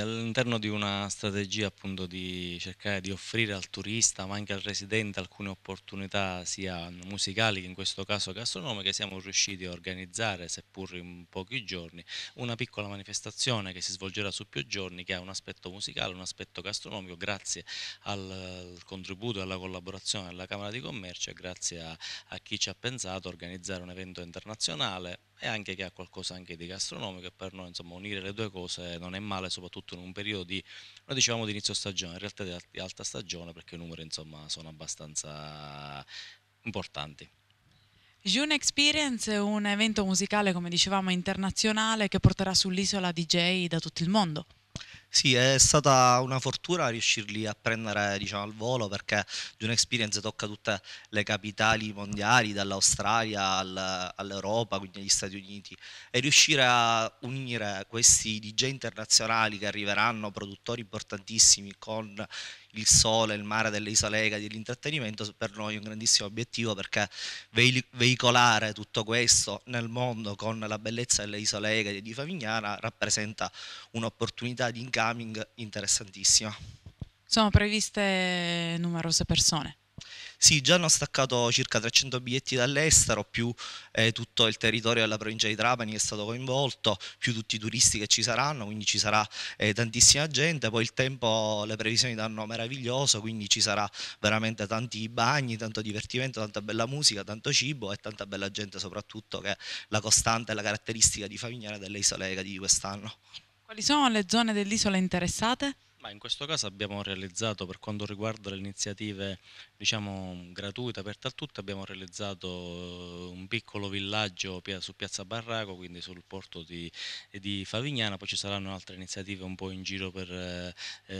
tell all'interno di una strategia appunto di cercare di offrire al turista ma anche al residente alcune opportunità sia musicali che in questo caso gastronomiche siamo riusciti a organizzare seppur in pochi giorni una piccola manifestazione che si svolgerà su più giorni che ha un aspetto musicale, un aspetto gastronomico grazie al contributo e alla collaborazione della Camera di Commercio e grazie a, a chi ci ha pensato a organizzare un evento internazionale e anche che ha qualcosa anche di gastronomico e per noi insomma unire le due cose non è male soprattutto in un periodo periodo di, noi dicevamo di inizio stagione, in realtà di alta stagione perché i numeri insomma sono abbastanza importanti. June Experience è un evento musicale, come dicevamo, internazionale che porterà sull'isola DJ da tutto il mondo. Sì, è stata una fortuna riuscirli a prendere diciamo, al volo perché Dune Experience tocca tutte le capitali mondiali, dall'Australia al, all'Europa, quindi agli Stati Uniti, e riuscire a unire questi DJ internazionali che arriveranno, produttori importantissimi, con il sole, il mare delle isole e dell'intrattenimento, per noi è un grandissimo obiettivo perché veicolare tutto questo nel mondo con la bellezza delle isole Egadi e di Favignana rappresenta un'opportunità di incarico coming interessantissima. Sono previste numerose persone. Sì, già hanno staccato circa 300 biglietti dall'estero, più eh, tutto il territorio della provincia di Trapani è stato coinvolto, più tutti i turisti che ci saranno, quindi ci sarà eh, tantissima gente, poi il tempo, le previsioni danno meraviglioso, quindi ci sarà veramente tanti bagni, tanto divertimento, tanta bella musica, tanto cibo e tanta bella gente soprattutto che è la costante e la caratteristica di Favignana delle isole di quest'anno. Quali sono le zone dell'isola interessate? Ma in questo caso abbiamo realizzato, per quanto riguarda le iniziative diciamo, gratuite aperte a tutti, abbiamo realizzato un piccolo villaggio su Piazza Barraco, quindi sul porto di, di Favignana, poi ci saranno altre iniziative un po' in giro per, eh,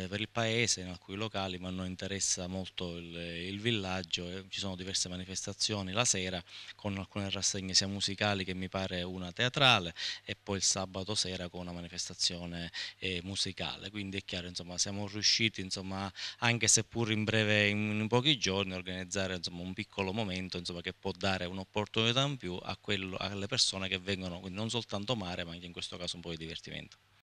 per il paese, in alcuni locali, ma a noi interessa molto il, il villaggio, eh, ci sono diverse manifestazioni la sera con alcune rassegne sia musicali che mi pare una teatrale e poi il sabato sera con una manifestazione eh, musicale, quindi è chiaro insomma, insomma, siamo riusciti insomma, anche seppur in breve, in, in pochi giorni, a organizzare insomma, un piccolo momento insomma, che può dare un'opportunità in più quello, alle persone che vengono non soltanto mare ma anche in questo caso un po' di divertimento.